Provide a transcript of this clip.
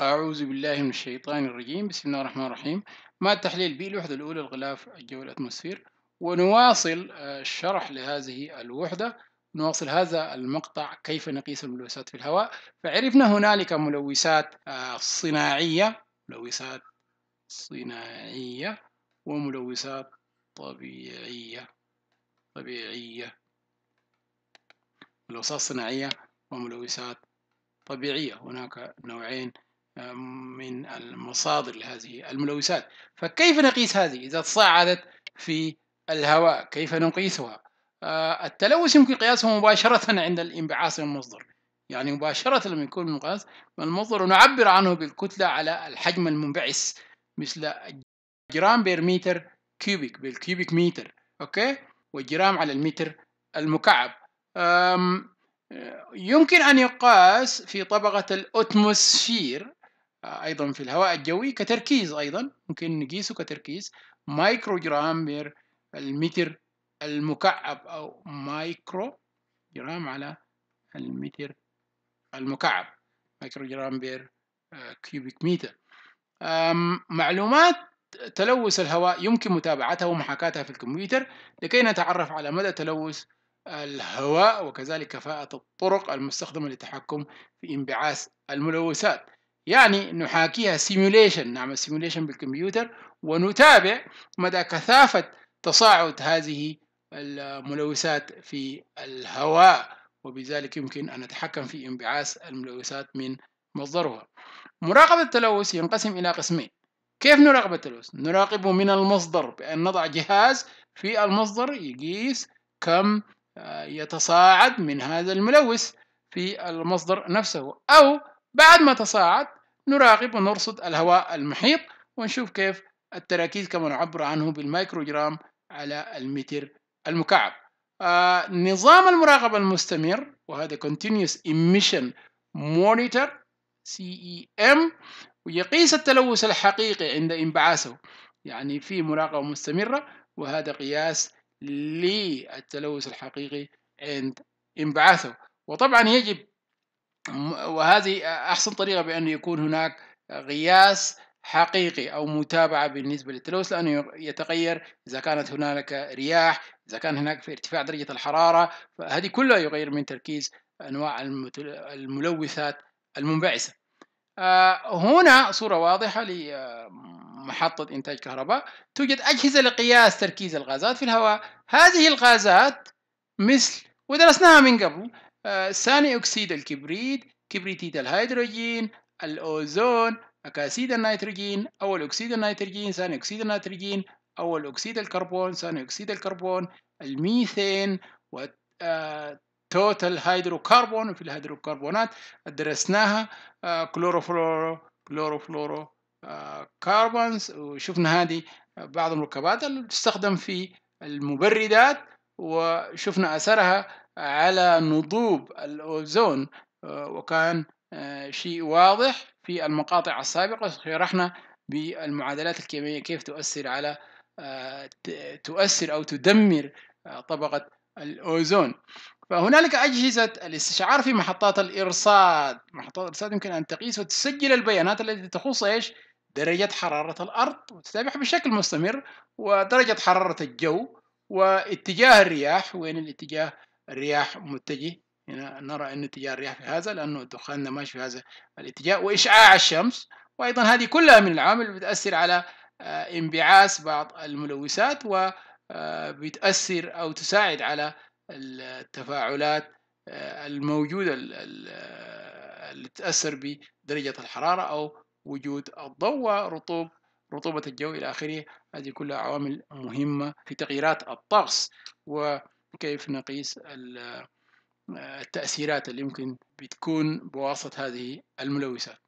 أعوذ بالله من الشيطان الرجيم بسم الله الرحمن الرحيم ما تحليل بي الوحدة الأولى الغلاف الجوي الأتموسفير ونواصل آه، الشرح لهذه الوحدة نواصل هذا المقطع كيف نقيس الملوثات في الهواء فعرفنا هنالك ملوثات آه، صناعية ملوثات صناعية وملوثات طبيعية طبيعية ملوثات صناعية وملوثات طبيعية هناك نوعين من المصادر لهذه الملوثات فكيف نقيس هذه إذا تصاعدت في الهواء كيف نقيسها آه، التلوث يمكن قياسه مباشرة عند الانبعاث من المصدر يعني مباشرة لما يكون مقاس من المصدر ونعبر عنه بالكتلة على الحجم المنبعث مثل جرام بير متر كيوبيك بالكيوبيك متر أوكي وجرام على المتر المكعب آه، يمكن أن يقاس في طبقة الأتموسفير أيضا في الهواء الجوي كتركيز أيضا ممكن نقيسه كتركيز مايكرو جرام بير المتر المكعب أو مايكرو جرام على المتر المكعب مايكرو جرام بير آه، كيوبيك متر معلومات تلوث الهواء يمكن متابعتها ومحاكاتها في الكمبيوتر لكي نتعرف على مدى تلوث الهواء وكذلك كفاءة الطرق المستخدمة للتحكم في انبعاث الملوثات يعني نحاكيها سيموليشن نعمل سيموليشن بالكمبيوتر ونتابع مدى كثافة تصاعد هذه الملوثات في الهواء وبذلك يمكن أن نتحكم في انبعاث الملوثات من مصدرها مراقبة التلوث ينقسم إلى قسمين كيف نراقب التلوث؟ نراقبه من المصدر بأن نضع جهاز في المصدر يقيس كم آه، يتصاعد من هذا الملوث في المصدر نفسه أو بعد ما تصاعد نراقب ونرصد الهواء المحيط ونشوف كيف التراكيز كما نعبر عنه بالميكروجرام على المتر المكعب آه نظام المراقبة المستمر وهذا Continuous Emission Monitor CEM ويقيس التلوث الحقيقي عند انبعاثه يعني في مراقبة مستمرة وهذا قياس للتلوث الحقيقي عند انبعاثه وطبعا يجب وهذه أحسن طريقة بأن يكون هناك قياس حقيقي أو متابعة بالنسبة للتلوث لأنه يتغير إذا كانت هنالك رياح إذا كان هناك في ارتفاع درجة الحرارة فهذه كلها يغير من تركيز أنواع الملوثات المنبعثة آه، هنا صورة واضحة لمحطة إنتاج كهرباء توجد أجهزة لقياس تركيز الغازات في الهواء هذه الغازات مثل ودرسناها من قبل ثاني أكسيد الكبريت كبريتيت الهيدروجين الأوزون أكاسيد النيتروجين أول أكسيد النيتروجين ثاني أكسيد النيتروجين أول أكسيد الكربون ثاني أكسيد الكربون الميثين توتال آه، هيدروكربون في الهيدروكربونات درسناها كلوروفلورو كلوروفلورو كاربونز وشفنا هذه آه، بعض المركبات اللي تستخدم في المبردات وشفنا أثرها على نضوب الأوزون آه، وكان آه، شيء واضح في المقاطع السابقة شرحنا بالمعادلات الكيميائية كيف تؤثر على آه، تؤثر أو تدمر طبقة الأوزون فهنالك أجهزة الاستشعار في محطات الإرصاد محطات الإرصاد يمكن أن تقيس وتسجل البيانات التي تخص إيش درجة حرارة الأرض وتتابع بشكل مستمر ودرجة حرارة الجو واتجاه الرياح وين الاتجاه رياح متجه هنا نرى أن اتجاه الرياح في هذا لأنه دخاننا ماشي في هذا الاتجاه وإشعاع الشمس وأيضا هذه كلها من العوامل اللي بتأثر على آه، انبعاث بعض الملوثات وبتأثر آه، أو تساعد على التفاعلات آه، الموجودة اللي تتأثر بدرجة الحرارة أو وجود الضوء ورطوب رطوبة الجو إلى آخره هذه كلها عوامل مهمة في تغييرات الطقس و كيف نقيس آه، التأثيرات اللي يمكن بتكون بواسطة هذه الملوثات